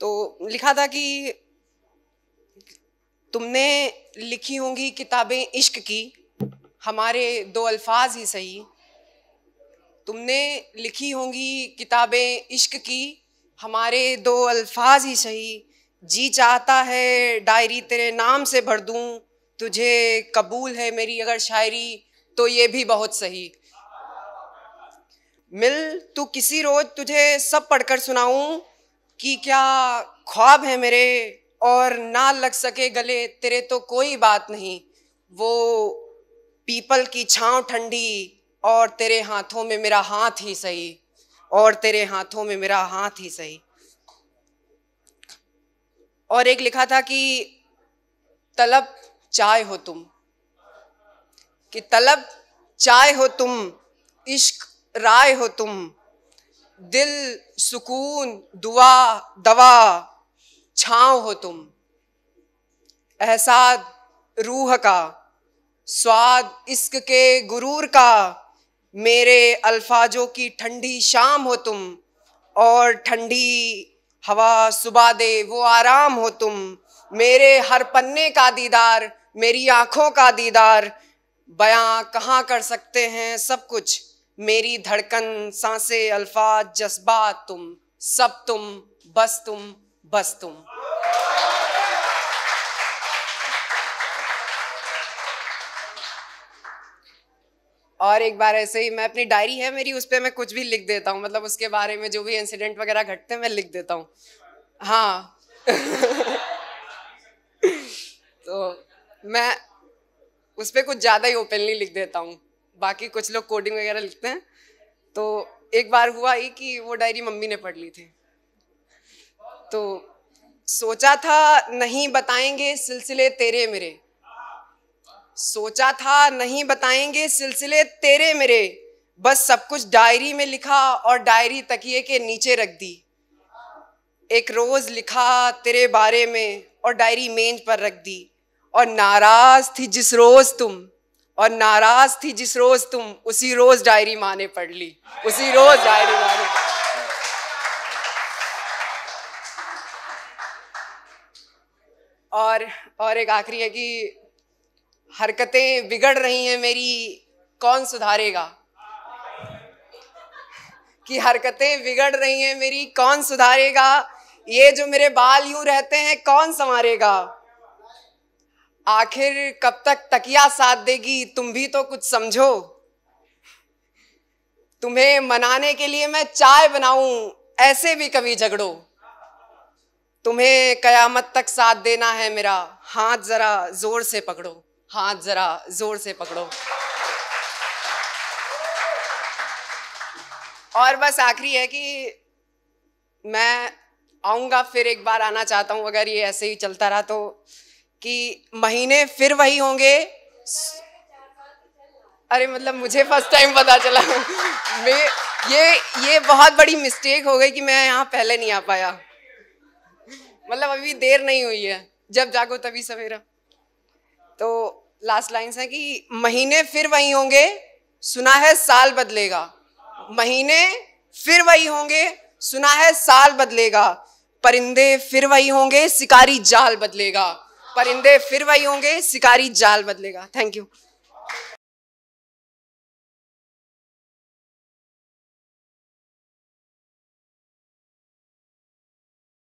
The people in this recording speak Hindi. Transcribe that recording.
तो लिखा था कि तुमने लिखी होंगी किताबें इश्क की हमारे दो अल्फाज ही सही तुमने लिखी होंगी किताबें इश्क की हमारे दो अल्फाज ही सही जी चाहता है डायरी तेरे नाम से भर दूं तुझे कबूल है मेरी अगर शायरी तो ये भी बहुत सही मिल तू किसी रोज तुझे सब पढ़कर सुनाऊं कि क्या ख्वाब है मेरे और ना लग सके गले तेरे तो कोई बात नहीं वो पीपल की छांव ठंडी और तेरे हाथों में मेरा हाथ ही सही और तेरे हाथों में मेरा हाथ ही सही और एक लिखा था कि तलब चाय हो तुम कि तलब चाय हो तुम इश्क राय हो तुम दिल सुकून दुआ दवा छाँव हो तुम एहसाद रूह का स्वाद इश्क के गुरूर का मेरे अल्फाजों की ठंडी शाम हो तुम और ठंडी हवा सुबह दे वो आराम हो तुम मेरे हर पन्ने का दीदार मेरी आँखों का दीदार बयां कहाँ कर सकते हैं सब कुछ मेरी धड़कन सांसे अल्फाज जज्बात तुम सब तुम बस तुम बस तुम और एक बार ऐसे ही मैं अपनी डायरी है मेरी उस पर मैं कुछ भी लिख देता हूँ मतलब उसके बारे में जो भी इंसिडेंट वगैरह घटते हैं मैं लिख देता हूँ हाँ तो मैं उस पर कुछ ज़्यादा ही ओपनली लिख देता हूँ बाकी कुछ लोग कोडिंग वगैरह लिखते हैं तो एक बार हुआ ही कि वो डायरी मम्मी ने पढ़ ली थी तो सोचा था नहीं बताएंगे सिलसिले तेरे मेरे सोचा था नहीं बताएंगे सिलसिले तेरे मेरे बस सब कुछ डायरी में लिखा और डायरी तकिए के नीचे रख दी एक रोज लिखा तेरे बारे में और डायरी मेज पर रख दी और नाराज थी जिस रोज तुम और नाराज थी जिस रोज तुम उसी रोज डायरी माने पढ़ ली उसी रोज डायरी माने और और एक आखिरी है कि हरकतें बिगड़ रही हैं मेरी कौन सुधारेगा कि हरकतें बिगड़ रही हैं मेरी कौन सुधारेगा ये जो मेरे बाल यूं रहते हैं कौन संवारेगा आखिर कब तक तकिया साथ देगी तुम भी तो कुछ समझो तुम्हें मनाने के लिए मैं चाय बनाऊं ऐसे भी कभी झगड़ो तुम्हें कयामत तक साथ देना है मेरा हाथ जरा जोर से पकड़ो हाथ जरा जोर से पकड़ो और बस आखिरी है कि मैं आऊंगा फिर एक बार आना चाहता हूं अगर ये ऐसे ही चलता रहा तो कि महीने फिर वही होंगे अरे मतलब मुझे फर्स्ट टाइम पता चला मैं ये ये बहुत बड़ी मिस्टेक हो गई कि मैं यहाँ पहले नहीं आ पाया मतलब अभी देर नहीं हुई है जब जागो तभी सवेरा तो लास्ट लाइन्स है कि महीने फिर वही होंगे सुना है साल बदलेगा महीने फिर वही होंगे सुना है साल बदलेगा परिंदे फिर वही होंगे शिकारी जाल बदलेगा परिंदे फिर वही होंगे शिकारी जाल बदलेगा थैंक यू